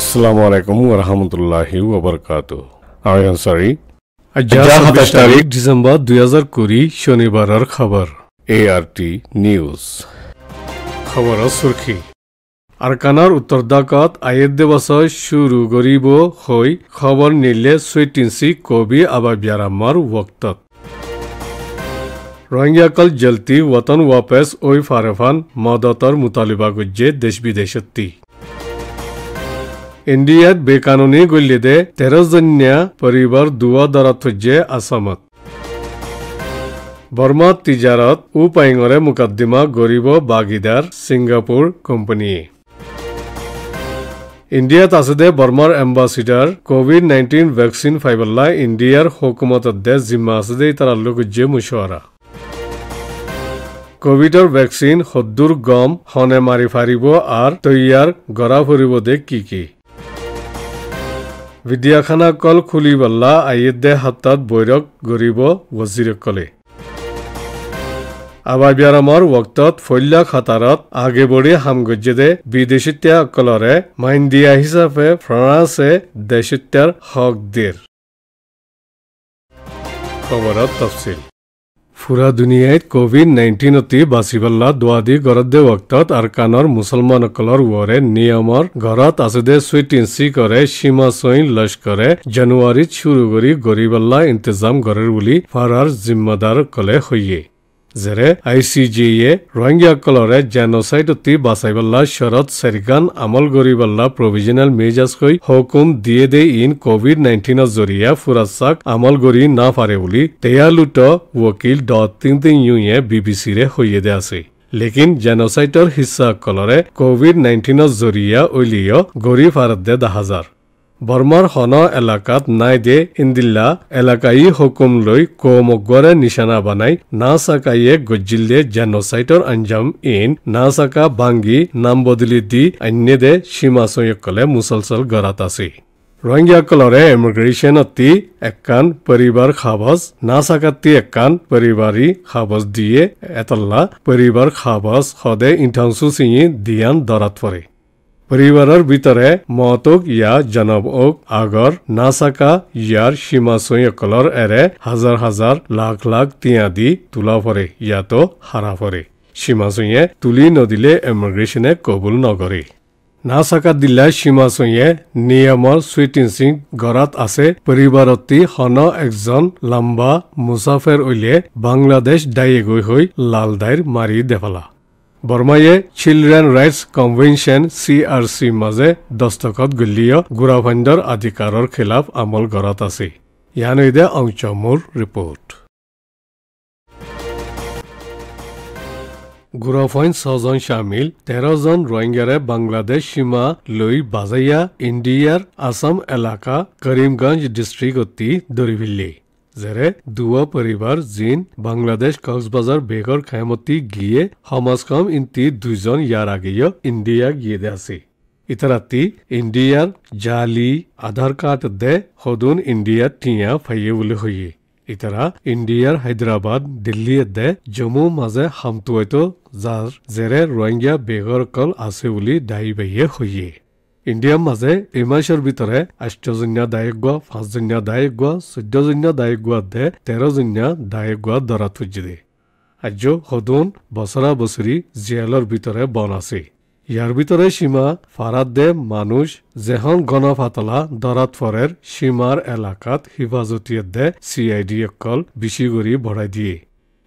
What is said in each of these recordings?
আসসালামু আলাইকুম রহমতুল্লাহি ওবরকাত আমি আনসারি সাতাশ তারিখ ডিসেম্বর দুই হাজার কুড়ি শনিবারের খবর এ আর টি নিউজ খবর সুরখি আরকানার উত্তরদাকত আয়ের দেবসয় শুরু গরিব হৈ খবর নিলে সুইটিনসি কবি আবার ব্যারামার ওক্তত রোহিঙ্গাকল জলতি ওতন ওয়াপেস ওই ফারেফান মদতর মুতালিবা গুজ্জে দেশ বিদেশত্তি ইণ্ডিয়াত বেকানুনী গলিদে তেৰজনীয়া পৰিবাৰ দুৱা দুৱাৰত থৈছে আছামত বৰ্মা তিজাৰত উপায়ঙৰে মোকদ্দমা গৰিব বাগিদাৰ ছিংগাপুৰ কোম্পানীয়ে ইণ্ডিয়াত আছে দে বৰ্মাৰ এম্বাচিডাৰ কোভিড নাইণ্টিন ভেকচিন ফাইবল্লা ইণ্ডিয়াৰ হকুমতত দে জিম্মা আছে দে তাৰ আল্লুক যে মুছৱাৰা কোভিডৰ ভেকচিন সদ্দুৰ গম হনে মাৰি ফাৰিব আৰু তৈয়াৰ গৰা ফুৰিব দে কি কি বিদ্যাখানা কল খুলি বাল্লা আয়েদে হাতত বৈরক গরিব ওয়াজিরে কলে আবাই বিয়ারামর ওয়াক্তত ফৈল্যা খাতারত আগে বড়ি হামগজ্জেদে বিদেশিত্যা কলরে মাইন দিয়া হিসাবে ফ্রান্সে দেশিত্যার হক দির খবরত তফসিল ফুৰা দুনিয়াই কোভিড নাইণ্টিন অতি বাচিবল্লা দুৱাদি গৰদে ৱক্তত আৰকানৰ মুছলমানসকলৰ ওৱৰে নিয়মৰ ঘৰত আছে দে চুইট ইঞ্চি কৰে সীমা চৈন লস্কৰে জানুৱাৰীত চুৰু কৰি গৰিবল্লা ইন্তজাম ঘৰৰ বুলি ফাৰাৰ জিম্মদাৰ কলে সৈয়ে যেৰে আই চি জে এ ৰোহিংগীসকলৰে জেনচাইড অতি বাচাই শ্বৰত শৰত চেৰিকান আমল গৰি বল্লা প্ৰভিজনেল মেজাজকৈ হুকুম দিয়ে দে ইন কভিড নাইণ্টিনৰ জৰিয়া ফুৰাচাক আমল গৰি নাফাৰে বুলি তেয়ালুট ৱকিল ডিং টিং ইউয়ে বি বি চিৰে সৈয়ে দে আছে লেকিন জেনচাইটৰ হিচাসকলৰে কভিড নাইণ্টিনৰ জৰিয়া উলিয় গৰি ফাৰদ্দে দাহাজাৰ বৰ্মাৰ সন এলেকাত নাই দে ইন্দিল্লা এলেকায়ী হুকুম লৈ কৌম গড়ে নিচানা বনাই নাচাকাইয়ে গজ্জিল দে জেনচাইটৰ আঞ্জাম ইন নাচাকা ভাঙি নাম বদলি দি অন্য দে সীমাচয়সকলে মুছলচল গৰাত আছে ৰোহিংগীসকলৰে ইমিগ্ৰেশ্যন অতি একান পৰিবাৰ খাবজ নাচাকাতি একান পৰিবাৰী খাবজ দিয়ে এতল্লা পৰিবাৰ খাবজ সদে ইঠাংচু চিঙি দিয়ান দৰাত পৰে পৰিবাৰৰ ভিতৰে মত ইয়াৰ জনব অক আগৰ নাচাকা ইয়াৰ সীমা চৈয়কলৰ এৰে হাজাৰ হাজাৰ লাখ লাখ তিয়া দি তোলা ফৰে ইয়াতো হাৰা ফৰে সীমা চৈয়ে তুলি নদিলে এমিগ্ৰেশ্যনে কবুল নকৰে নাচাকা দিল্লাই সীমা চৈয়ে নিয়মৰ চুইটিন সিং গড়াত আছে পৰিবাৰতী হন একজন লম্বা মুছাফেৰ উলিয়াই বাংলাদেশ ডায়েগৈ হৈ লাল দাইৰ মাৰি দেফালা বৰ্মাইয়ে children rights convention C R C মাজে দস্তখত গুলীয় গুৰাভাণ্ডৰ অধিকাৰৰ খিলাফ আমল গড়ত আছে ইয়ানৈদে অংশ মোৰ ৰিপৰ্ট গুৰফইন ছজন চামিল তেৰজন ৰোহিংগাৰে বাংলাদেশ সীমা লৈ বাজাইয়া ইণ্ডিয়াৰ আছাম এলেকা কৰিমগঞ্জ ডিষ্ট্ৰিক্ট অতি দৰিভিল্লী যেনে দুৱা পৰিবাৰ জিন বাংলাদেশ কক্সবাজাৰ বেগৰ খায়মতি গিয়ে সমাজ সমাজখন ইন্তি দুজন ইয়াৰ আগেয় ইণ্ডিয়া গিয়ে দে আছে ইতাৰাতি ইণ্ডিয়াৰ জালি আধাৰ কাৰ্ড দে সদুন ইণ্ডিয়া টিয়া ফাইয়ে বুলি হৈয়ে ইতৰা ইণ্ডিয়াৰ হায়দৰাবাদ দিল্লীয়ে দে জম্মু মাজে সামটোৱেতো যাৰ যেৰে ৰোহিংগীয়া বেগৰ কল আছে বুলি দায়ী বাহীয়ে হৈয়ে ইণ্ডিয়াৰ মাজে এই মাছৰ ভিতৰত আষ্টজন্যা দায়গুৱা পাঁচজন্যা দায়গুৱা চৈধ্যজন্যা দায়গুৱা দে তেৰজন্যা দায়গুৱা দৰা থুজি দে আজিও সদন বছৰা বছৰি জেলৰ ভিতৰত বন আছে ইয়াৰ ভিতৰত সীমা ফাৰাদ দে মানুহ জেহন গণফাতলা ফাতলা দৰাত ফৰেৰ সীমাৰ এলেকাত হিফাজতীয়ে দে চি আই ডি অকল বিচি কৰি বঢ়াই দিয়ে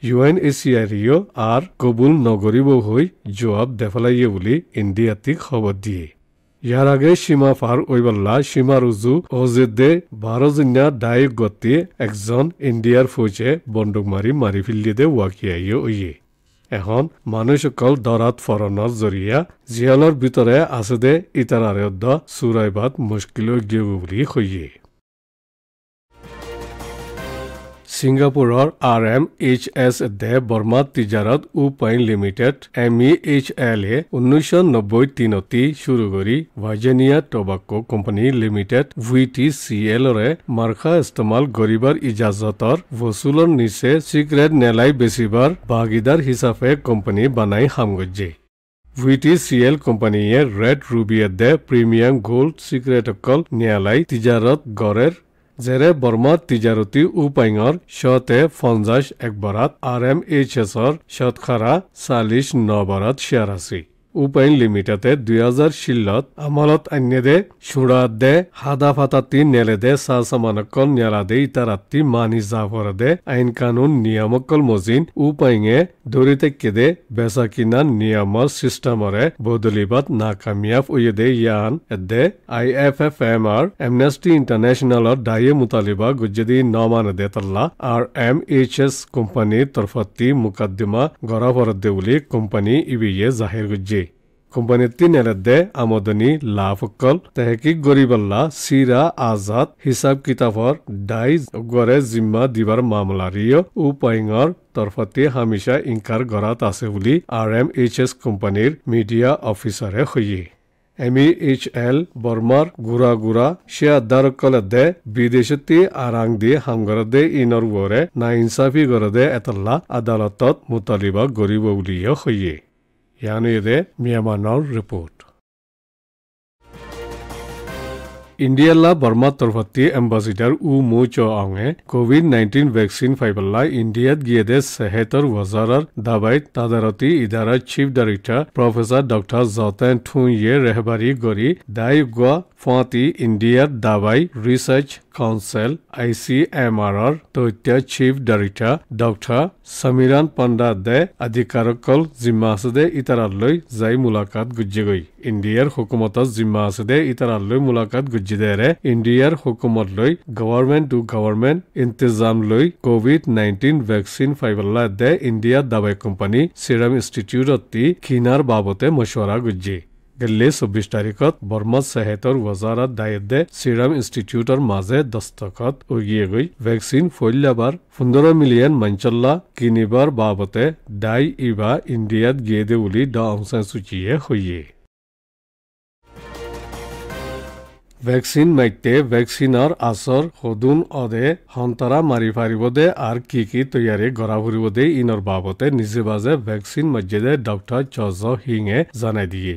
U N A C I D O' R কবুল নগৰীব হৈ জবাব দেখালাইয়ে বুলি ইণ্ডিয়াটিক খবৰ দিয়ে ইয়ার আগে সীমা ফার ওইবাল্লা সীমা রুজু হজেদে বারো জিনা ডায়েক গতি একজন ইন্ডিয়ার ফৌজে বন্দুক মারি মারি ফিল্লি দে ওয়াকিয়াই ওইয়ে এখন মানুষ অকল দরাত ফরনর জরিয়া জিয়ালর ভিতরে আছে দে ইতারারে অদ্দ সুরাইবাদ মুশকিল গিয়ে বুলি হইয়ে ছিংগাপুৰৰ আৰ এম এইচ এছ দে বৰ্মা তিজাৰত উ পাইন limited M E H L এ ঊনৈছশ নব্বৈ তিনতি চুৰু কৰি Virginia tobacco company limited V T C এলৰে মাৰ্খা ইস্তেমাল কৰিবৰ ইজাজতৰ ভচুলৰ নিচে চিগ্ৰেট নেলাই বেচিবৰ ভাগিদাৰ হিচাপে কোম্পানী বনাই সামগ্ৰী ভি টি চি এল কোম্পানীয়ে ৰেড ৰুবিয়ে দে প্ৰিমিয়াম গ'ল্ড চিগ্ৰেটসকল ন্যায়ালয় তিজাৰত গড়েৰ জেৰে বৰ্মা তিজাৰতী উপায়ঙৰ শ্বতে এক বৰাত আৰ এম এইচ এছৰ শ্বতখাৰা চালিছ নবাৰত শ্বেয়াৰ আছিল উপেন লিমিটেডে দুহেজাৰ ষোল্লত আমলত আন্যদে চুড়াত দে হাদা ফাটাতি নেলে দে চাহ চামানকল নেলা দে ইতাৰাতি মানি জাফৰ দে আইন কানুন নিয়ামকল মজিন উপায়ে দৰিতাকে দে বেচা কিনা নিয়ামৰ চিষ্টেমৰে বদলিবাদ নাকামিয়াফ উয়ে দে ইয়ান এদে I F F M R amnesty ইণ্টাৰনেশ্যনেলৰ ডায়ে মুতালিবা গুজ্জেদি নমান দে তল্লা আৰ এম এইচ এছ কোম্পানীৰ তৰফতি মোকদ্দমা গৰাফৰ দে বুলি কোম্পানী ইভিয়ে জাহিৰ গুজ্জে কোম্পানীয়ে তিনেৰে দে আমদনি লাভ অকল তেহেকিক গৰিবাল্লা চিৰা আজাদ হিচাপ কিতাপৰ দাই গড়ে জিম্মা দিবাৰ মামলাৰীয় উপায়ঙৰ তৰফতে হামিছা ইংকাৰ গৰাত আছে বুলি আৰ এম এইচ এছ কোম্পানীৰ মিডিয়া অফিচাৰে সৈয়ে এম ই এইচ এল বৰ্মাৰ গুৰা গুৰা শ্বেয়াৰদাৰসকলে দে বিদেশতে আৰাং দি সামগ্ৰ দে ইনৰ গড়ে নাইনচাফি গড়ে এটল্লা আদালতত মোতালিবা কৰিব বুলিয়ে সৈয়ে यानी म्यांमार रिपोर्ट ইণ্ডিয়াল্লা বৰ্মা তৰভতি এম্বাচিডাৰ উ মু চ অঙে কোভিড নাইণ্টিন ভেকচিন ফাইবাল্লা ইণ্ডিয়াত গিয়েদে চেহেতৰ ৱজাৰৰ দাবাইত তাদাৰতী ইদাৰাৰ চিফ ডাইৰেক্টৰ প্ৰফেচাৰ ডক্টৰ জতেন থুইয়ে ৰেহবাৰী কৰি দায় গোৱা ফুৱাতি ইণ্ডিয়াৰ দাবাই research council I C M আৰৰ তথ্য chief director doctor Samiran Panda দে আধিকাৰকল জিম্মা আছে দে ইতাৰালৈ যাই মুলাকাত গুজি গৈ ইণ্ডিয়াৰ হুকুমতৰ জিম্মা আছে দে ইতাৰালৈ মুলাকাত গুজি দেৰে ইণ্ডিয়াৰ হুকুমত লৈ গভৰ্ণমেণ্ট টু গভৰ্ণমেণ্ট ইণ্টিজাম লৈ কভিড নাইণ্টিন ভেকচিন ফাইবাল্লা দে ইণ্ডিয়া দাবাই কোম্পানী চিৰাম ইনষ্টিটিউটত কিনাৰ বাবতে মছৱৰা গুজি Gillis Bishtarikot Bormat Sahetor Vazarat Dayedde Serum Institute or Maze Dastakat Uyegui Vaccine Folyabar Fundora Million Manchalla Kinibar Babate Dai Iba India Gede Uli Da Aung San Suu Kyi Huye vaccine মাইতে ভ্যাকসিনৰ আচৰ সদুন অদে সন্তৰা মাৰি ফাৰিব দে আৰু কি কি তৈয়াৰী গৰা ফুৰিব দে ইনৰ বাবতে নিজে বাজে ভেকচিন মজ্জেদে ডক্টৰ চজ সিঙে জনাই দিয়ে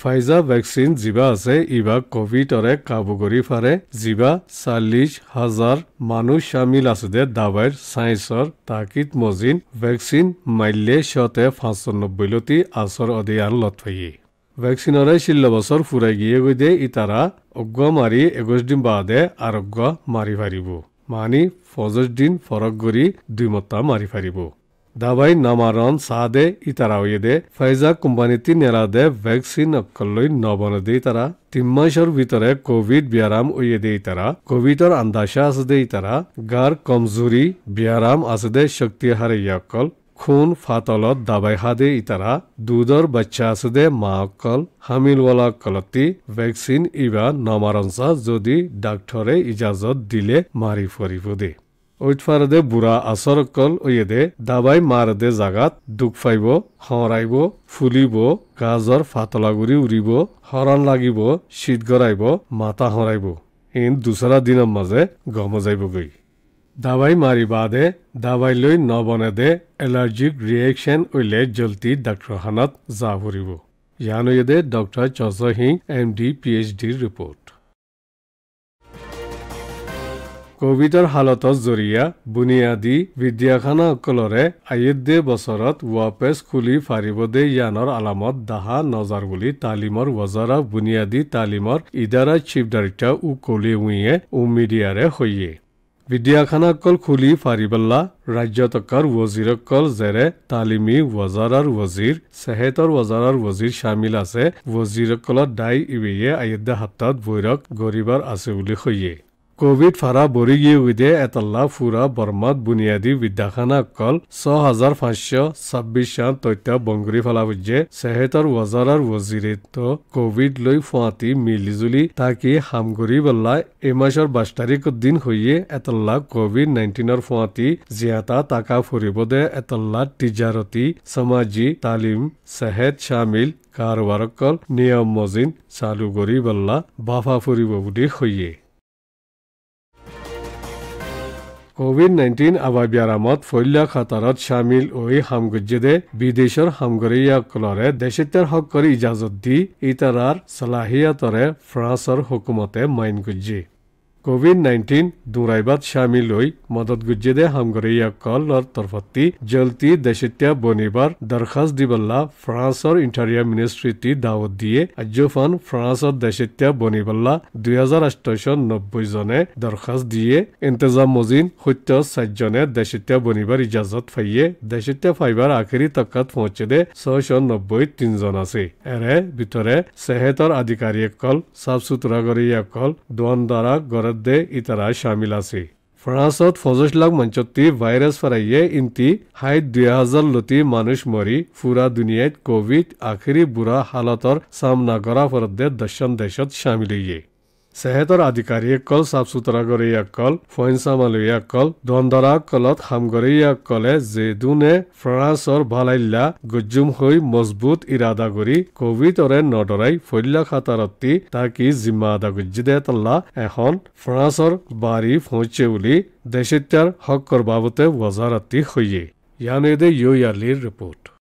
ফাইজা ভেকচিন যিবা আছে ইবা কভিডৰে কাবু কৰি ফাৰে যিবা চাল্লিছ হাজাৰ মানুহ চামিল আছে দে ডাবাইৰ ছাইন্সৰ তাকিদ মজিন ভেকচিন মাল্যে শতে পাঁচানব্বৈ লতি আচৰ অধিয়ান লথয়ি ভেকচিনৰে চিল্ল বছৰ ফুৰাই গিয়ে গৈ দে ইতাৰা অগ্ৰ মাৰি একৈছ দিন বাদে আৰোগ্য মাৰি ফাৰিব মানি পঁচিছ দিন ফৰক কৰি দুইমতা মাৰি ফাৰিব даваи намарон сааде итаравиде файза кумбанити неладе ваксин аккаллой набонаде итара তিন মাসের ভিতরে কোভিড ব্যায়াম উইয়ে দেই তারা কোভিডর আন্দাসা আছে দেই তারা গার কমজুরি ব্যায়াম আছে দে শক্তি হারে অকল খুন ফাতলত দাবাই হাদে ইতারা দুধর বাচ্চা আছে দে মা অকল হামিলওয়ালা কলতি ভ্যাকসিন ইবা নমারনসা যদি ডাক্তরে ইজাজত দিলে মারি দে ওইফাৰদে বুঢ়া আচৰ কল ঐয়েদে দাবাই মাৰ দে জাগাত দুখ ফাইব সৰাইব ফুলিব গাজৰ ফাটলাগুৰি উৰিব হৰণ লাগিব চিট গৰাইব মাতা হৰাইব ইন দোচৰা দিনৰ মাজে গম যাবগৈ দাবাই মাৰি বাদে দাবাই লৈ নবনে দে এলাৰ্জিক ৰিয়েকশ্যন উলিয়াই জল্টি ডাক্তৰখানাত যা ফুৰিব ইয়ানৈয়েদে ডক্টৰ চৰ্চ Singh M D P H ডিৰ ৰিপৰ্ট কভিডৰ হালতত জৰিয়া বুনিয়াদী বিদ্যাখানাসকলৰে আয়ুধে বছৰত ৱাপেচ খুলি ফাৰিব দে ইয়ানৰ আলামত দাহা নজাৰ বুলি তালিমৰ ৱজাৰা বুনিয়াদী তালিমৰ ইদাৰা চিফ ডাইৰেক্টৰ উ কলি উঙিয়ে উ মিডিয়াৰে সৈয়ে বিদ্যাখানাকল খুলি ফাৰিবল্লা ৰাজ্যতকাৰ ৱজিৰকল জেৰে তালিমী ৱজাৰাৰ ৱজিৰ চেহেতৰ ৱজাৰাৰ ৱজিৰ চামিল আছে ৱজিৰকলৰ দায় ইৱেয়ে আয়োধ্যা সপ্তাহত ভৈৰৱ গৰিবাৰ আছে বুলি সৈয়ে কোভিড ফাৰা বৰি গিয়ে উইদে এতলা ফুৰা বৰ্মাত বুনিয়াদি বিদ্যাখানা কল ছ হাজাৰ পাঁচশো ছাব্বিশ সান তথ্য বংগুৰি ফলা বুঝে চেহেতৰ ৱজাৰৰ ওয়াজিৰে তো কোভিড লই ফুয়াতি মিলিজুলি তাকে হামগুৰি বল্লা এ মাসেৰ বাইশ তাৰিখ দিন হইয়ে এতলা কোভিড নাইণ্টিনৰ ফুয়াতি জীয়াতা টাকা ফুৰিব দে এতলা তিজাৰতি সামাজিক তালিম সেহেত সামিল কাৰবাৰকল নিয়ম মজিন চালু গৰি বল্লা বাফা ফুৰিব বুলি হইয়ে কোভিড নাইণ্টিন আবাবিয়াৰামত ফৈল্যা খাতাৰত খাতাৰত ওই হৈ বিদেশৰ বিদেশৰ কলৰে দেশেতেৰ হক কৰি ইজাজত দি ইতাৰাৰ সলাহিয়াতৰে ফ্ৰান্সৰ হুকুমতে মাইনগুজ্জি কোভিড নাইন্টিন দূৰাইবাদ স্বামী লৈ মদত গুজ্জেদে হামগৰীয়া কলৰ তৰফতি জলতি দেশতীয়া বনিবাৰ দৰখাস্ত দিবল্লা ফ্ৰান্সৰ ইণ্টাৰিয়াৰ মিনিষ্ট্ৰিটি দাৱত দিয়ে আজ্যফান ফ্ৰান্সৰ দেশতীয়া বনিবল্লা দুহেজাৰ জনে দৰখাস্ত দিয়ে ইন্তেজাম মজিন সত্য চাৰিজনে দেশতীয়া বনিবাৰ ইজাজত ফাইয়ে দেশতীয়া ফাইবাৰ আখেৰী টকাত পহঁচেদে দে চন নব্বৈ তিনিজন আছে এৰে ভিতৰে চেহেতৰ আধিকাৰীসকল চাফ চুতৰাগৰীসকল দোৱান দ্বাৰা গড়ে ਭਾਰਤ ਦੇ ਇਤਰਾਜ਼ ਸ਼ਾਮਿਲ ਸੀ ਫਰਾਂਸ ਤੋਂ ਫੌਜਸ਼ ਲਗ ਮੰਚਤੀ ਵਾਇਰਸ ਫਰਾਈਏ ਇੰਤੀ ਹਾਇ 2000 ਲੋਤੀ ਮਾਨੁਸ਼ ਮਰੀ ਫੂਰਾ ਦੁਨੀਆਤ ਕੋਵਿਡ ਆਖਰੀ ਬੁਰਾ ਹਾਲਤ ਔਰ ਸਾਹਮਣਾ ਕਰਾ ਫਰਦ ਦੇ ਦਸ਼ਨ ਦੇਸ਼ਤ ਸ਼ਾਮਿਲ ਹੈ চেহেতৰ আধিকাৰীয়ে কল চাফ চুতৰা কল অকল ফইন চামালী অকল দ্বন্দ্বৰা কলত সামগ্ৰী কলে যে দুনে ফ্ৰান্সৰ ভালাইল্লা গুজুম হৈ মজবুত ইৰাদা কৰি কভিডৰে নদৰাই ফল্যা খাতাৰতি তাকি জিম্মা আদা গুজি দে তল্লা এখন ফ্ৰান্সৰ বাৰী ফুঁচে বুলি দেশত্যাৰ হকৰ বাবতে বজাৰতি সৈয়ে ইয়ানেদে ইউ ইয়াৰলিৰ ৰিপৰ্ট